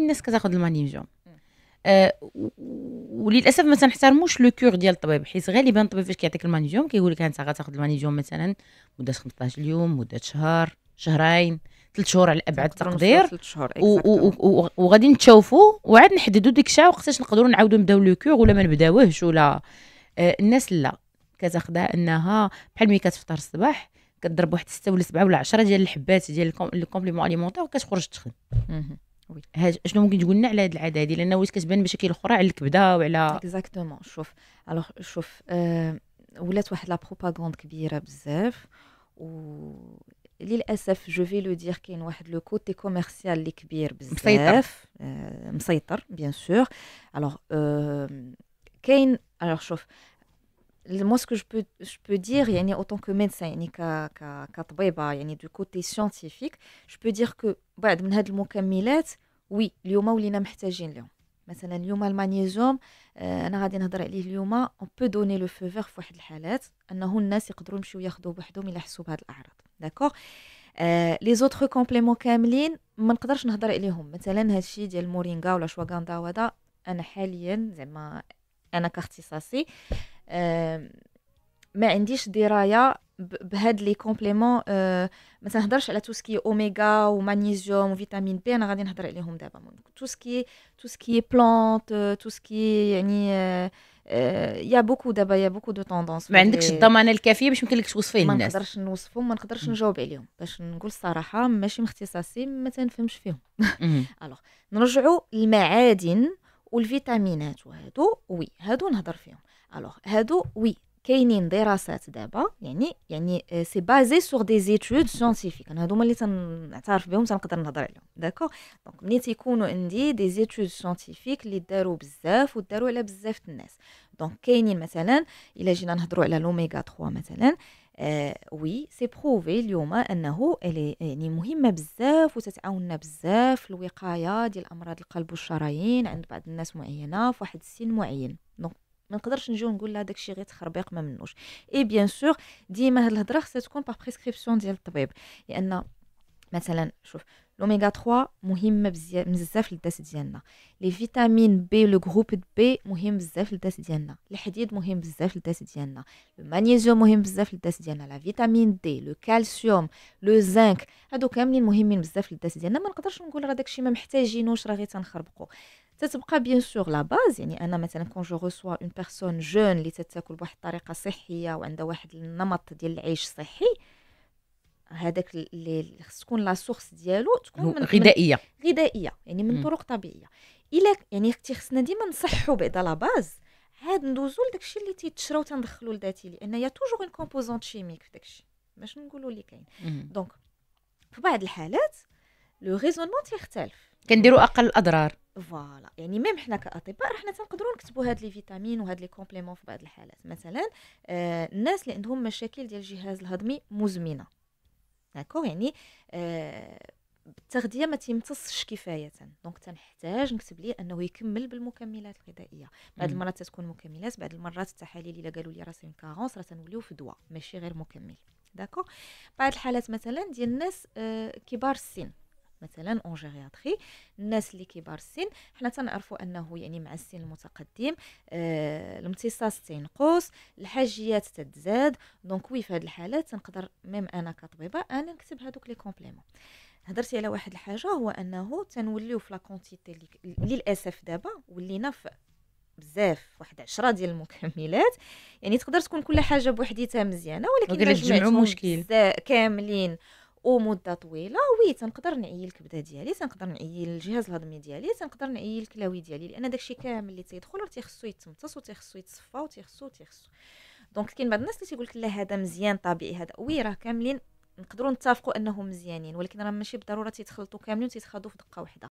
الناس كتاخذ المانيزيوم آه وللاسف ما تنحترموش لو كور ديال الطبيب حيت غالبا الطبيب فاش كيعطيك المانيجوم كيقول لك انت غتاخذ المانيزيوم مثلا مده 15 يوم مده شهر شهرين ثلاث شهور على ابعد تقدير وغادي نتشوفوا وعاد نحددوا ديك الساعه وقتاش نقدروا نعاودوا نبداو لو كور ولا ما نبداوهش ولا آه الناس لا كتاخذها انها بحال ملي كتفطر الصباح كضرب واحد سته ولا سبعه ولا عشره ديال الحبات ديال الكومبليمون اليمونتير وكتخرج تخدم وي شنو ممكن تقول لنا على هذه العاده هذه لان واش كتبان مشاكل اخرى على الكبده وعلى اكزاكتومون شوف الوغ شوف أه... ولات واحد لا بروباغوند كبيره بزاف و للاسف جو في لو دير كاين واحد لو كوتي كوميرسيال اللي كبير بزاف مسيطر بيان سور الوغ أه... كاين الوغ شوف moi ce que je peux je peux dire يعني, en tant que médecin يعني, كطبيبه يعني du côté scientifique je peux dire que بعد من هاد المكملات وي اليوم ولينا محتاجين لهم مثلا اليوم المغنيزيوم انا غادي نهضر عليه اليوم اون بو دوني لو فو فيغ فواحد الحالات انه الناس يقدروا يمشيو ياخذوه بوحدهم الا حسوا بهاد الاعراض داكوغ آه, لي زوتر كومبليمون كاملين ما نقدرش نهضر عليهم مثلا هادشي ديال المورينغا ولا شواغاندا وهذا انا حاليا زعما انا كاختصاصي ما عنديش درايه بهاد لي كومبليمون أه ما تنهضرش على تو سكي اوميغا ومغنيسيوم وفيتامين بي انا غادي نهضر عليهم دابا تو سكي تو سكي بلانت تو سكي يعني أه يا آه، بوكو دابا يا بوكو دو توندونس ما عندكش الضمان الكافيه باش يمكن لك توصفيه للناس ما نقدرش نوصفهم ما نقدرش نجاوب عليهم باش نقول الصراحه ماشي مختصاصي ما تنفهمش فيهم الوغ نرجعوا للمعادن والفيتامينات وهادو وي هادو نهضر فيهم الوغ هادو وي كاينين دراسات دابا يعني يعني سي بازي سور دي زيتود سيانتيفيك انا هادو اللي تنعترف بهم تنقدر نهضر عليهم داكو دونك ملي تيكونوا عندي دي زيتود سيانتيفيك اللي داروا بزاف وداروا على بزاف الناس دونك كاينين مثلا الا جينا نهضروا على لوميغا 3 مثلا آه، وي سي بروفي اليوم انه يعني مهمه بزاف وتتعاوننا بزاف في الوقايه ديال امراض القلب والشرايين عند بعض الناس معينه في واحد السن معين دونك ما نقدرش نجيو نقول لها داكشي غير تخربيق ما منوش اي بيان سور ديما هاد الهضره خصها تكون باغ بريسكريبسيون ديال الطبيب لان مثلا شوف الاوميغا 3 مهمه بزاف للداس ديالنا لي فيتامين بي لو جروب بي مهم بزاف للداس ديالنا الحديد مهم بزاف للداس ديالنا المغنيسيوم مهم بزاف للداس ديالنا لا فيتامين دي لو كالسيوم لو زنك هادو كاملين مهمين بزاف للداس ديالنا ما نقدرش نقول راه داكشي ما محتاجينوش راه غير تنخربقوا تتبقى بيان سور لا باز يعني انا مثلا كون جو ريسوا اون بيرسون جون اللي تتاكل بواحد الطريقه صحيه وعندها واحد النمط ديال العيش صحي هذاك اللي خص تكون لا سورس ديالو تكون من غذائيه غذائيه يعني من طرق طبيعيه الا يعني اختي خصنا ديما نصحوا بعدا لا باز عاد ندوزو لداكشي اللي تيتشراو تندخلو لذاتي لان يا توجور اون كومبوزونت شيميك في داكشي باش نقولوا اللي كاين دونك في بعض الحالات لو ريزونمون تيختلف كنديروا اقل الاضرار فوالا يعني ميم حنا كاطباء راه حنا تنقدروا نكتبوا هاد لي فيتامين وهاد لي كومبليمون في بعض الحالات مثلا آه الناس اللي عندهم مشاكل ديال الجهاز الهضمي مزمنه داكوغ يعني آه التغذيه ما تيمتصش كفايه دونك تنحتاج نكتب ليه انه يكمل بالمكملات الغذائيه بعض المرات تتكون مكملات بعض المرات التحاليل الا قالوا لي راسي كارونس راه تنوليو في دواء ماشي غير مكمل داكوغ بعض الحالات مثلا ديال الناس آه كبار السن مثلا اون جيرياتري الناس اللي كبار السن حنا تنعرفوا انه يعني مع السن المتقدم آه الامتصاص تينقص الحاجيات تتزاد دونك وي في هذه الحالات تنقدر ميم انا كطبيبه انا نكتب هذوك لي كومبليمون هضرتي على واحد الحاجه هو انه تنوليو في لا كونتيتي للاسف دابا ولينا في بزاف واحد عشرة ديال المكملات يعني تقدر تكون كل حاجه بوحديتها مزيانه ولكن نجمعوا مشكل كاملين ومده طويله وي تنقدر نعيي الكبده ديالي تنقدر نعيي الجهاز الهضمي ديالي تنقدر نعيي الكلاوي ديالي لان داكشي كامل اللي تيدخل راه تيخصو يتمتص وتيخصو يتصفى وتيخصو تيخصو دونك كاين بعض الناس اللي تيقول لك لا هذا مزيان طبيعي هذا وي راه كاملين نقدروا نتفقوا انهم مزيانين ولكن راه ماشي بالضروره تيتخلطوا كاملين وتيتخاضوا في دقه واحده